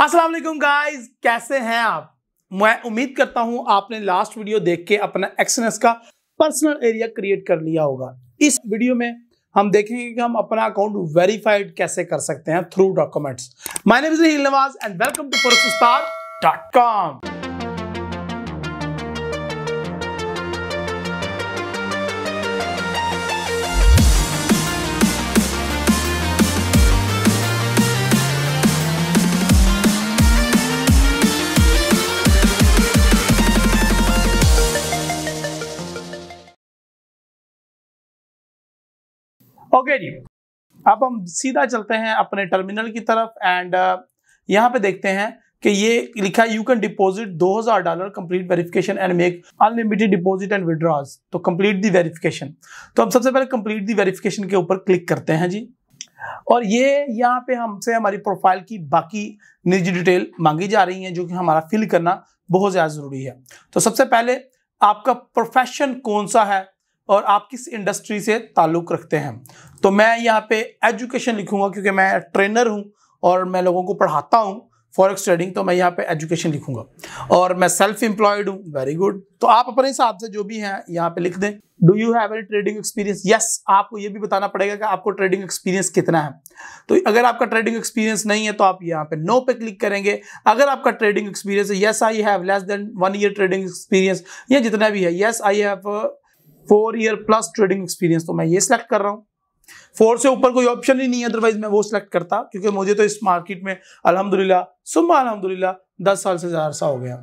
Aslam guys कैसे हैं आप मैं उम्मीद करता हूं आपने लास्ट वीडियो देख के अपना एक्सनेस का पर्सनल एरिया क्रिएट कर लिया होगा इस वीडियो में हम देखेंगे कि हम अपना अकाउंट वेरीफाइड कैसे कर सकते हैं through documents my Nawaz and welcome to four dot com okay जी अब हम सीधा चलते हैं अपने टर्मिनल की तरफ एंड uh, यहाँ पे देखते हैं कि ये लिखा है you can deposit 2000 dollar complete verification and make unlimited deposit and withdraws तो कंप्लीट दी वेरिफिकेशन तो हम सबसे पहले कंप्लीट दी वेरिफिकेशन के ऊपर क्लिक करते हैं जी और ये यहाँ पे हमसे हमारी प्रोफाइल की बाकी निजी डिटेल मांगी जा रही है जो कि हमारा फिल करना बहुत ज़्यादा ज़रूरी है तो सबसे पहले आपका प्रोफेशन कौन सा है और आप किस इंडस्ट्री से ताल्लुक़ रखते हैं तो मैं यहाँ पे एजुकेशन लिखूंगा क्योंकि मैं ट्रेनर हूँ और मैं लोगों को पढ़ाता हूँ फॉरेक्स ट्रेडिंग तो मैं यहाँ पे एजुकेशन लिखूंगा और मैं सेल्फ एम्प्लॉयड हूँ वेरी गुड तो आप अपने हिसाब से जो भी हैं यहाँ पे लिख दें do you have any trading experience yes आपको ये भी बताना पड़ेगा कि आपको ट्रेडिंग एक्सपीरियंस कितना है तो अगर आपका ट्रेडिंग एक्सपीरियंस नहीं है तो आप यहाँ पे नो पे क्लिक करेंगे अगर आपका ट्रेडिंग एक्सपीरियंस है yes I have less than one year trading experience या जितना भी है yes I have four year plus trading experience तो मैं ये सिलेक्ट कर रहा हूँ फोर से ऊपर कोई ऑप्शन ही नहीं है अदरवाइज मैं वो सिलेक्ट करता क्योंकि मुझे तो इस मार्केट में अलहमदुल्ला सुबह अलहमदुल्ला दस साल से ज़्यादा अरसा हो गया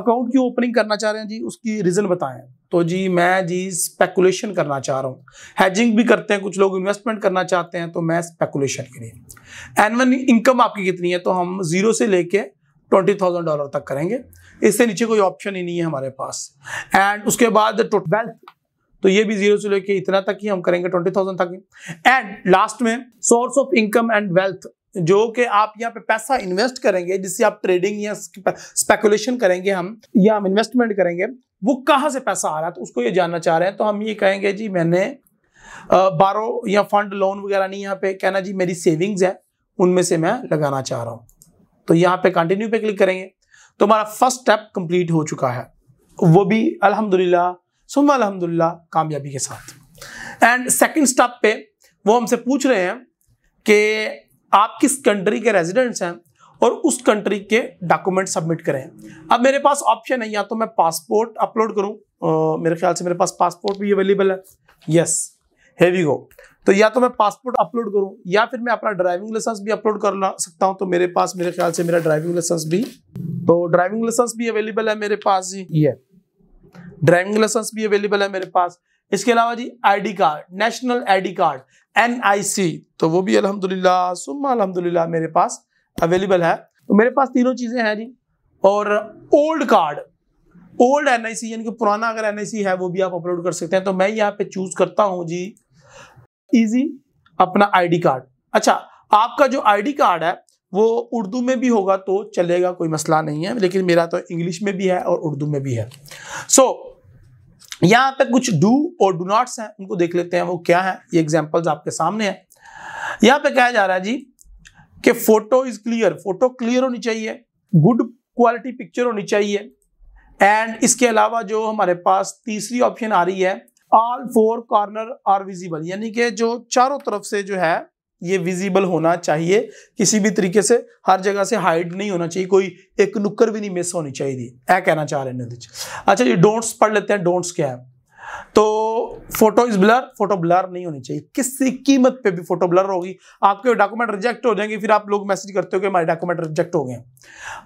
अकाउंट की ओपनिंग करना चाह रहे हैं जी उसकी रीज़न बताएं तो जी मैं जी स्पेकुलेशन करना चाह रहा हूँ हैजिंग भी करते हैं कुछ लोग इन्वेस्टमेंट करना चाहते हैं तो मैं स्पेकुलेशन के लिए एनवन इनकम आपकी कितनी है तो हम जीरो से लेके ट्वेंटी थाउजेंड डॉलर तक करेंगे इससे नीचे कोई ऑप्शन ही नहीं है हमारे पास एंड उसके बाद वेल्थ तो ये भी जीरो से लेके इतना तक ही हम करेंगे ट्वेंटी थाउजेंड तक एंड लास्ट में source of income and wealth जो कि आप यहाँ पे पैसा इन्वेस्ट करेंगे जिससे आप ट्रेडिंग या स्पेकुलेशन करेंगे हम या हम इन्वेस्टमेंट करेंगे वो कहाँ से पैसा आ रहा है तो उसको ये जानना चाह रहे हैं तो हम ये कहेंगे जी मैंने बारो या फंड लोन वगैरह नहीं यहाँ पे कहना जी मेरी सेविंग्स है उनमें से मैं लगाना चाह रहा हूँ तो यहाँ पे कंटिन्यू पे क्लिक करेंगे तो हमारा फर्स्ट स्टेप कंप्लीट हो चुका है वो भी अलहमदुल्ला सुबह अलहमदिल्ला कामयाबी के साथ एंड सेकेंड स्टेप पे वो हमसे पूछ रहे हैं कि आप किस कंट्री के रेजिडेंट्स हैं और उस कंट्री के डॉक्यूमेंट सबमिट करें अब मेरे पास ऑप्शन है या तो मैं पासपोर्ट अपलोड करूं मेरे ख्याल से मेरे पास पासपोर्ट भी अवेलेबल है यस हैवी गो तो या तो मैं पासपोर्ट अपलोड करूं या फिर मैं अपना ड्राइविंग लाइसेंस भी अपलोड कर ला सकता हूं तो मेरे पास मेरे ख्याल से मेरा ड्राइविंग लाइसेंस भी तो ड्राइविंग लाइसेंस भी अवेलेबल है मेरे पास जी ये ड्राइविंग लाइसेंस भी अवेलेबल है मेरे पास इसके अलावा जी ID card national ID card NIC तो वो भी अल्हम्दुलिल्लाह सुम्मा अल्हम्दुलिल्लाह मेरे पास अवेलेबल है तो मेरे पास तीनों चीज़ें हैं जी और ओल्ड कार्ड ओल्ड एनआईसी यानी कि पुराना अगर एनआईसी है वो भी आप अपलोड कर सकते हैं तो मैं यहाँ पे चूज करता हूँ जी इजी अपना आईडी कार्ड अच्छा आपका जो आईडी कार्ड है वो उर्दू में भी होगा तो चलेगा कोई मसला नहीं है लेकिन मेरा तो इंग्लिश में भी है और उर्दू में भी है सो so, यहाँ पे कुछ डू और डू नॉट्स हैं उनको देख लेते हैं वो क्या है ये एग्जाम्पल्स आपके सामने हैं यहाँ पे कहा जा रहा है जी कि photo is clear photo clear होनी चाहिए गुड क्वालिटी पिक्चर होनी चाहिए एंड इसके अलावा जो हमारे पास तीसरी ऑप्शन आ रही है all four corner are visible यानी कि जो चारों तरफ से जो है ये विजिबल होना चाहिए किसी भी तरीके से हर जगह से हाइड नहीं होना चाहिए कोई एक नुक्कर भी नहीं मिस होनी चाहिए ऐ कहना चाह रहे हैं अच्छा जी डोंट्स पढ़ लेते हैं डोंट्स क्या है तो photo is blur photo blur नहीं होनी चाहिए किसी कीमत पे भी फोटो ब्लर होगी आपके डॉक्यूमेंट रिजेक्ट हो जाएंगे फिर आप लोग मैसेज करते हो कि हमारे डॉक्यूमेंट रिजेक्ट हो गए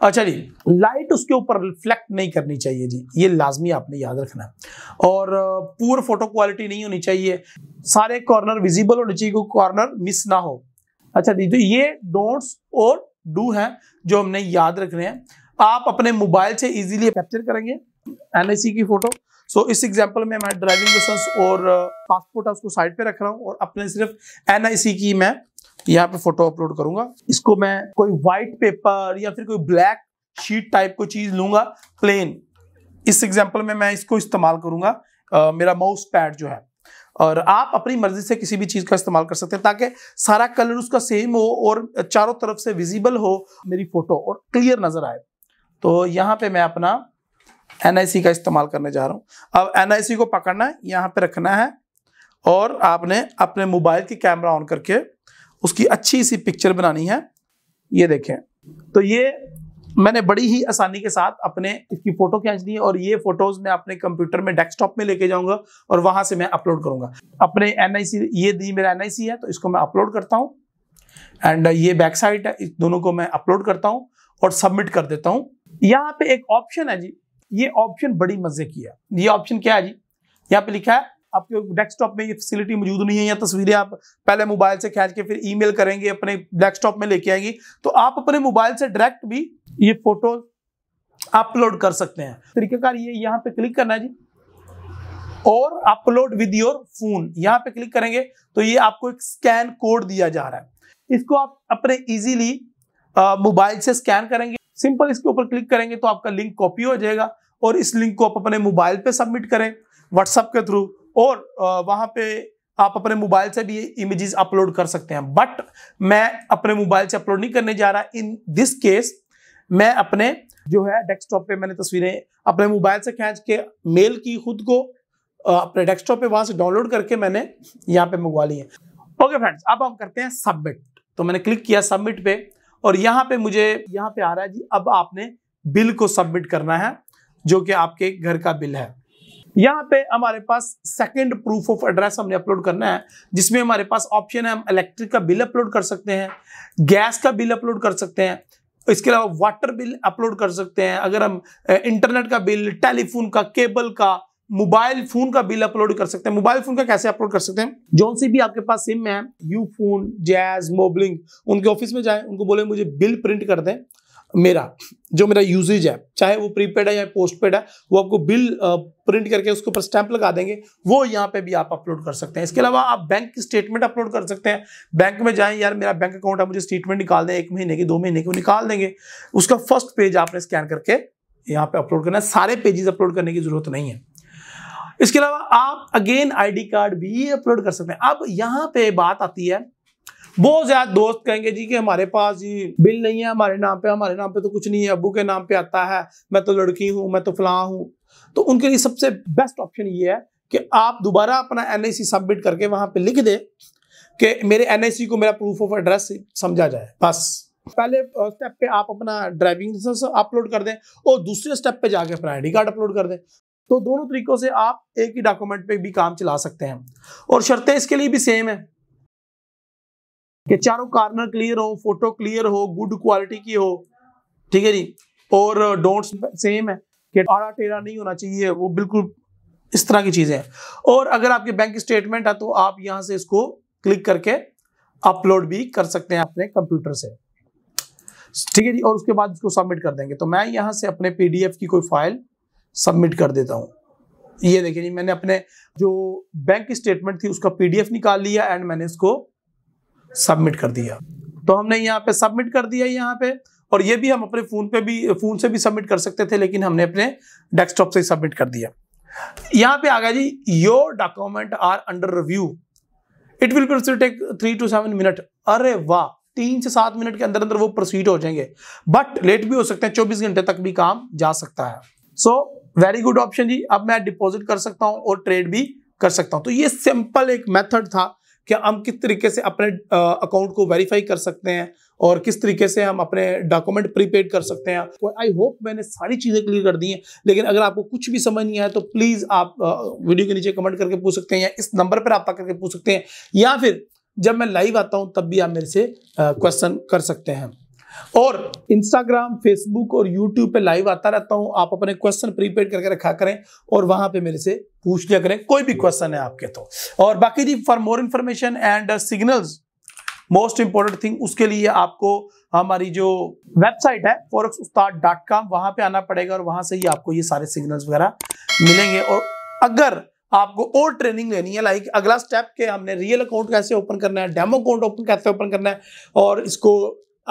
अच्छा जी लाइट उसके ऊपर रिफ्लेक्ट नहीं करनी चाहिए जी ये लाजमी आपने याद रखना है और पूर फोटो क्वालिटी नहीं होनी चाहिए सारे कॉर्नर विजिबल होने चाहिए कॉर्नर मिस ना हो अच्छा जी तो ये डोंट्स और डू हैं जो हमने याद रखने हैं आप अपने मोबाइल से इजीली कैप्चर करेंगे एनआईसी की फोटो सो so, इस एग्जाम्पल में मैं ड्राइविंग लाइसेंस और पासपोर्ट है उसको साइड पे रख रहा हूँ और अपने सिर्फ एनआईसी की मैं यहाँ पे फोटो अपलोड करूंगा इसको मैं कोई व्हाइट पेपर या फिर कोई ब्लैक शीट टाइप कोई चीज लूंगा प्लेन इस एग्जाम्पल में मैं इसको इस्तेमाल करूंगा आ, मेरा माउस पैड जो है और आप अपनी मर्जी से किसी भी चीज़ का इस्तेमाल कर सकते हैं ताकि सारा कलर उसका सेम हो और चारों तरफ से विजिबल हो मेरी फोटो और क्लियर नजर आए तो यहाँ पे मैं अपना एनआईसी का इस्तेमाल करने जा रहा हूँ अब एनआईसी को पकड़ना है यहाँ पे रखना है और आपने अपने मोबाइल की कैमरा ऑन करके उसकी अच्छी सी पिक्चर बनानी है ये देखें तो ये मैंने बड़ी ही आसानी के साथ अपने इसकी फोटो खींच दी और ये फोटोज मैं अपने कंप्यूटर में डेस्कटॉप में लेके जाऊंगा और वहां से मैं अपलोड करूंगा अपने एनआईसी ये दी मेरा एनआईसी है तो इसको मैं अपलोड करता हूँ एंड ये बैक साइड है इस दोनों को मैं अपलोड करता हूँ और सबमिट कर देता हूँ यहाँ पे एक ऑप्शन है जी ये ऑप्शन बड़ी मजे की है ये ऑप्शन क्या है जी यहाँ पे लिखा है आपके डेस्कटॉप में ये फैसिलिटी मौजूद नहीं है या तस्वीरें आप पहले मोबाइल से खींच के फिर ईमेल करेंगे अपने डेस्कटॉप में लेके आएंगे तो आप अपने मोबाइल से डायरेक्ट भी ये फोटो अपलोड कर सकते हैं तरीकाकार ये यहाँ पे क्लिक करना है जी और अपलोड विद योर फोन यहाँ पे क्लिक करेंगे तो ये आपको एक स्कैन कोड दिया जा रहा है इसको आप अपने इजीली मोबाइल से स्कैन करेंगे सिंपल इसके ऊपर क्लिक करेंगे तो आपका लिंक कॉपी हो जाएगा और इस लिंक को आप अपने मोबाइल पे सबमिट करें व्हाट्सअप के थ्रू और वहां पे आप अपने मोबाइल से भी ये इमेजेस अपलोड कर सकते हैं बट मैं अपने मोबाइल से अपलोड नहीं करने जा रहा इन दिस केस मैं अपने जो है डेस्कटॉप पे मैंने तस्वीरें अपने मोबाइल से खींच के मेल की खुद को अपने डेस्कटॉप पे वहां से डाउनलोड करके मैंने यहाँ पे मंगवा ली है ओके फ्रेंड्स अब हम करते हैं सबमिट तो मैंने क्लिक किया सबमिट पे और यहाँ पे मुझे यहाँ पे आ रहा है जी अब आपने बिल को सबमिट करना है जो कि आपके घर का बिल है यहाँ पे हमारे पास सेकंड प्रूफ ऑफ एड्रेस हमने अपलोड करना है जिसमें हमारे पास ऑप्शन है हम इलेक्ट्रिक का बिल अपलोड कर सकते हैं गैस का बिल अपलोड कर सकते हैं इसके अलावा वाटर बिल अपलोड कर सकते हैं अगर हम इंटरनेट का बिल टेलीफोन का केबल का मोबाइल फोन का बिल अपलोड कर सकते हैं मोबाइल फोन का कैसे अपलोड कर सकते हैं जो सी भी आपके पास सिम है यू फोन जैज मोबलिंग उनके ऑफिस में जाए उनको बोले मुझे बिल प्रिंट कर दें मेरा जो मेरा यूजेज है चाहे वो प्रीपेड है या पोस्ट पेड है वो आपको बिल प्रिंट करके उसके ऊपर स्टैंप लगा देंगे वो यहाँ पे भी आप अपलोड कर सकते हैं इसके अलावा आप बैंक की स्टेटमेंट अपलोड कर सकते हैं बैंक में जाएं यार मेरा बैंक अकाउंट है मुझे स्टेटमेंट निकाल दें एक महीने की दो महीने की निकाल देंगे उसका फर्स्ट पेज आपने स्कैन करके यहाँ पे अपलोड करना है सारे पेजेस अपलोड करने की जरूरत नहीं है इसके अलावा आप अगेन आईडी कार्ड भी अपलोड कर सकते हैं अब यहाँ पे बात आती है बहुत ज्यादा दोस्त कहेंगे जी कि हमारे पास जी बिल नहीं है हमारे नाम पे हमारे नाम पे तो कुछ नहीं है अबू के नाम पे आता है मैं तो लड़की हूँ मैं तो फला हूँ तो उनके लिए सबसे बेस्ट ऑप्शन ये है कि आप दोबारा अपना एन सबमिट करके वहां पे लिख दे कि मेरे एन को मेरा प्रूफ ऑफ एड्रेस समझा जाए बस पहले स्टेप पे आप अपना ड्राइविंग लाइसेंस अपलोड कर दें और दूसरे स्टेप पे जाके अपना आईडी कार्ड अपलोड कर दें तो दोनों तरीकों से आप एक ही डॉक्यूमेंट पे भी काम चला सकते हैं और शर्तें इसके लिए भी सेम है कि चारों कार्नर क्लियर हो फोटो क्लियर हो गुड क्वालिटी की हो ठीक है जी और डोंट सेम है कि आड़ा टेढ़ा नहीं होना चाहिए वो बिल्कुल इस तरह की चीज़ें हैं और अगर आपके बैंक स्टेटमेंट है तो आप यहां से इसको क्लिक करके अपलोड भी कर सकते हैं अपने कंप्यूटर से ठीक है जी और उसके बाद इसको सबमिट कर देंगे तो मैं यहां से अपने पीडीएफ की कोई फाइल सबमिट कर देता हूँ ये देखिए जी मैंने अपने जो बैंक स्टेटमेंट थी उसका पीडीएफ निकाल लिया एंड मैंने इसको सबमिट कर दिया तो हमने यहाँ पे सबमिट कर दिया यहाँ पे और ये भी हम अपने फ़ोन पे भी फ़ोन से भी सबमिट कर सकते थे लेकिन हमने अपने डेस्कटॉप से सबमिट कर दिया यहाँ पे आ गया जी your document are under review it will proceed take three to seven minute अरे वाह तीन से सात मिनट के अंदर अंदर वो प्रोसीड हो जाएंगे बट लेट भी हो सकते हैं चौबीस घंटे तक भी काम जा सकता है so so, very good option जी अब मैं डिपॉजिट कर सकता हूं और ट्रेड भी कर सकता हूं तो ये सिंपल एक मेथड था कि हम किस तरीके से अपने अकाउंट को वेरीफाई कर सकते हैं और किस तरीके से हम अपने डॉक्यूमेंट प्रीपेड कर सकते हैं आई तो होप मैंने सारी चीज़ें क्लियर कर दी हैं लेकिन अगर आपको कुछ भी समझ नहीं आया तो प्लीज़ आप वीडियो के नीचे कमेंट करके पूछ सकते हैं या इस नंबर पर आप करके पूछ सकते हैं या फिर जब मैं लाइव आता हूँ तब भी आप मेरे से क्वेश्चन कर सकते हैं और इंस्टाग्राम फेसबुक और यूट्यूब पे लाइव आता रहता हूं आप अपने क्वेश्चन प्रीपेड करके रखा करें और वहां पे मेरे से पूछ लिया करें कोई भी क्वेश्चन है आपके तो और बाकी जी for more information and signals most important thing उसके लिए आपको हमारी जो वेबसाइट है फोरक्स उस्ताद डॉट कॉम वहां पर आना पड़ेगा और वहां से ही आपको ये सारे सिग्नल्स वगैरह मिलेंगे और अगर आपको और ट्रेनिंग लेनी है लाइक अगला स्टेप के हमने रियल अकाउंट कैसे ओपन करना है डेमो अकाउंट ओपन कैसे ओपन करना है और इसको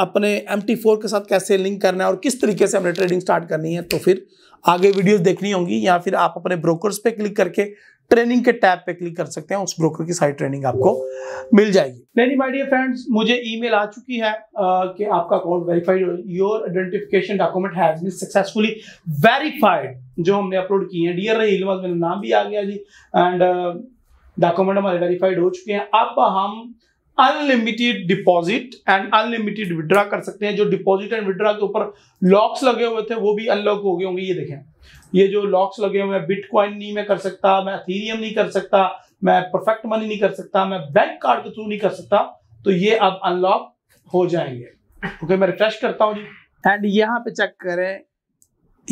अपने एम फोर के साथ कैसे लिंक करना है और किस तरीके से हमने ट्रेडिंग स्टार्ट करनी है तो फिर आगे वीडियोस देखनी होंगी या फिर आप अपने ब्रोकर्स पे क्लिक करके ट्रेनिंग के टैब पे क्लिक कर सकते हैं उस ब्रोकर की सारी ट्रेनिंग आपको मिल जाएगी नहीं माय डियर फ्रेंड्स मुझे ईमेल आ चुकी है आ, कि आपका account verified your identification document has been successfully verified जो हमने अपलोड किए हैं डियर रही मेरा नाम भी आ गया जी एंड डॉक्यूमेंट हमारे वेरीफाइड हो चुके हैं अब हम unlimited deposit and unlimited withdraw कर सकते हैं जो डिपॉजिट एंड विड्रा के ऊपर लॉक्स लगे हुए थे वो भी अनलॉक हो गए होंगे ये देखें ये जो लॉक्स लगे हुए हैं बिटकॉइन नहीं मैं कर सकता मैं अथीरियम नहीं कर सकता मैं परफेक्ट मनी नहीं कर सकता मैं बैंक कार्ड के थ्रू नहीं कर सकता तो ये अब अनलॉक हो जाएंगे ओके okay, मैं रिफ्रेश करता हूँ जी एंड यहाँ पे चेक करें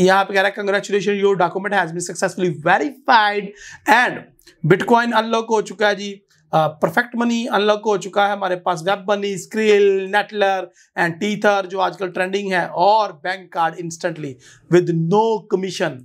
यहाँ पे कह रहा है congratulation your document has been successfully verified and bitcoin unlock हो चुका है जी परफेक्ट मनी अनलॉक हो चुका है हमारे पास WebMoney Skrill Neteller and Tether जो आजकल ट्रेंडिंग है और bank card instantly with no commission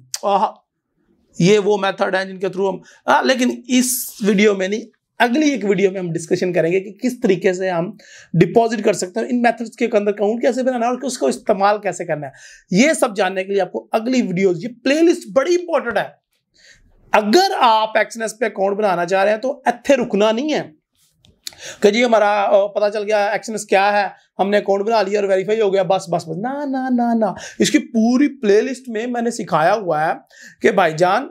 ये वो मेथड है जिनके थ्रू हम आ, लेकिन इस वीडियो में नहीं अगली एक वीडियो में हम डिस्कशन करेंगे कि किस तरीके से हम डिपॉजिट कर सकते हैं इन मेथड्स के अंदर अकाउंट कैसे बनाना है और उसको इस्तेमाल कैसे करना है ये सब जानने के लिए आपको अगली वीडियो ये प्लेलिस्ट बड़ी इंपॉर्टेंट है अगर आप एक्सनेस पे अकाउंट बनाना चाह रहे हैं तो इतने रुकना नहीं है कि जी हमारा पता चल गया एक्सनेस क्या है हमने अकाउंट बना लिया और वेरीफाई हो गया बस बस बस ना ना ना ना इसकी पूरी प्लेलिस्ट में मैंने सिखाया हुआ है कि भाईजान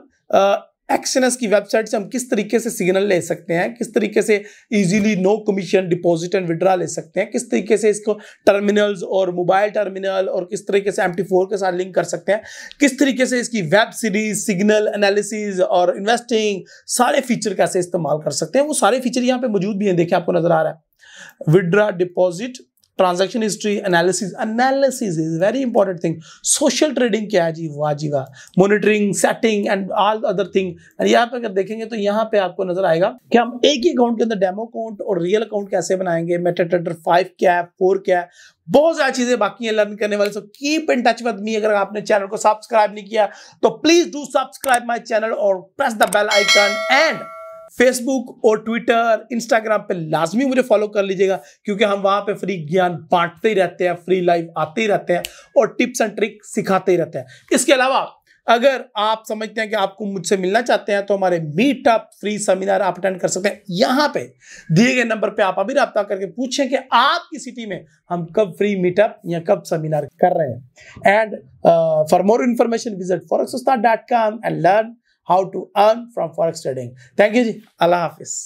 एक्सनस की वेबसाइट से हम किस तरीके से सिग्नल ले सकते हैं किस तरीके से easily no commission deposit and withdraw ले सकते हैं किस तरीके से इसको टर्मिनल्स और मोबाइल टर्मिनल और किस तरीके से एम के साथ लिंक कर सकते हैं किस तरीके से इसकी वेब सीरीज सिग्नल एनालिसिस और इन्वेस्टिंग सारे फीचर कैसे इस्तेमाल कर सकते हैं वो सारे फीचर यहाँ पे मौजूद भी हैं देखिए आपको नजर आ रहा है withdraw deposit transaction history analysis analysis is very important thing social trading क्या है जी वाह जी वाह monitoring setting and all other thing एंड यहाँ पे अगर देखेंगे तो यहाँ पे आपको नजर आएगा कि हम एक ही अकाउंट के अंदर डेमो अकाउंट और रियल अकाउंट कैसे बनाएंगे मेटा ट्रेडर फाइव क्या है फोर क्या है बहुत सारी चीजें बाकी हैं लर्न करने वाले so keep in touch with me अगर आपने चैनल को सब्सक्राइब नहीं किया तो please do subscribe my channel और press the bell icon and Facebook और ट्विटर इंस्टाग्राम पे लाजमी मुझे फॉलो कर लीजिएगा क्योंकि हम वहाँ पे फ्री ज्ञान बांटते ही रहते हैं फ्री लाइव आते ही रहते हैं और टिप्स एंड ट्रिक सिखाते ही रहते हैं इसके अलावा अगर आप समझते हैं कि आपको मुझसे मिलना चाहते हैं तो हमारे मीटअप फ्री सेमिनार आप अटेंड कर सकते हैं यहाँ पे दिए गए नंबर पे आप अभी रब्ता करके पूछें कि आपकी सिटी में हम कब फ्री मीटअप या कब सेमिनार कर रहे हैं and for more information visit four dot com and learn how to earn from forex trading thank you ji allah hafiz